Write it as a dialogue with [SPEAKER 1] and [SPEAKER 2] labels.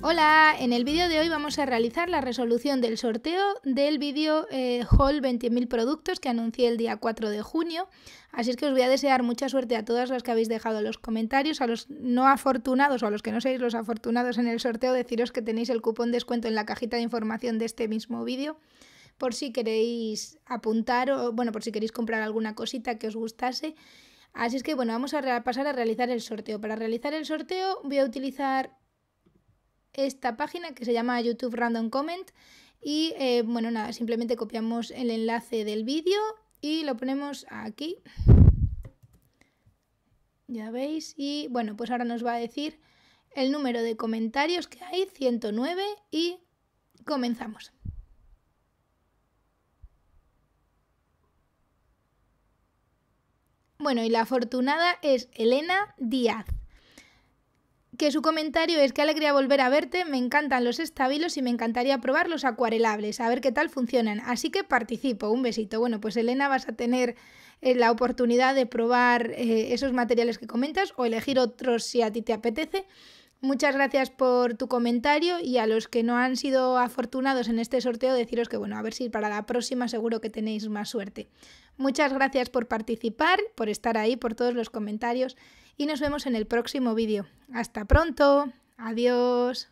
[SPEAKER 1] Hola, en el vídeo
[SPEAKER 2] de hoy vamos a realizar la resolución del sorteo del vídeo eh, haul 20.000 productos que anuncié el día 4 de junio. Así es que os voy a desear mucha suerte a todas las que habéis dejado los comentarios, a los no afortunados o a los que no seáis los afortunados en el sorteo, deciros que tenéis el cupón descuento en la cajita de información de este mismo vídeo por si queréis apuntar o bueno, por si queréis comprar alguna cosita que os gustase. Así es que bueno, vamos a pasar a realizar el sorteo. Para realizar el sorteo voy a utilizar esta página que se llama YouTube Random Comment. Y eh, bueno, nada, simplemente copiamos el enlace del vídeo y lo ponemos aquí. Ya veis. Y bueno, pues ahora nos va a decir el número de comentarios que hay, 109, y comenzamos. Bueno, y la afortunada es Elena Díaz que su comentario es que alegría volver a verte, me encantan los estabilos y me encantaría probar los acuarelables, a ver qué tal funcionan. Así que participo, un besito. Bueno, pues Elena vas a tener eh, la oportunidad de probar eh, esos materiales que comentas o elegir otros si a ti te apetece. Muchas gracias por tu comentario y a los que no han sido afortunados en este sorteo deciros que bueno, a ver si para la próxima seguro que tenéis más suerte. Muchas gracias por participar, por estar ahí, por todos los comentarios y nos vemos en el próximo vídeo. Hasta pronto, adiós.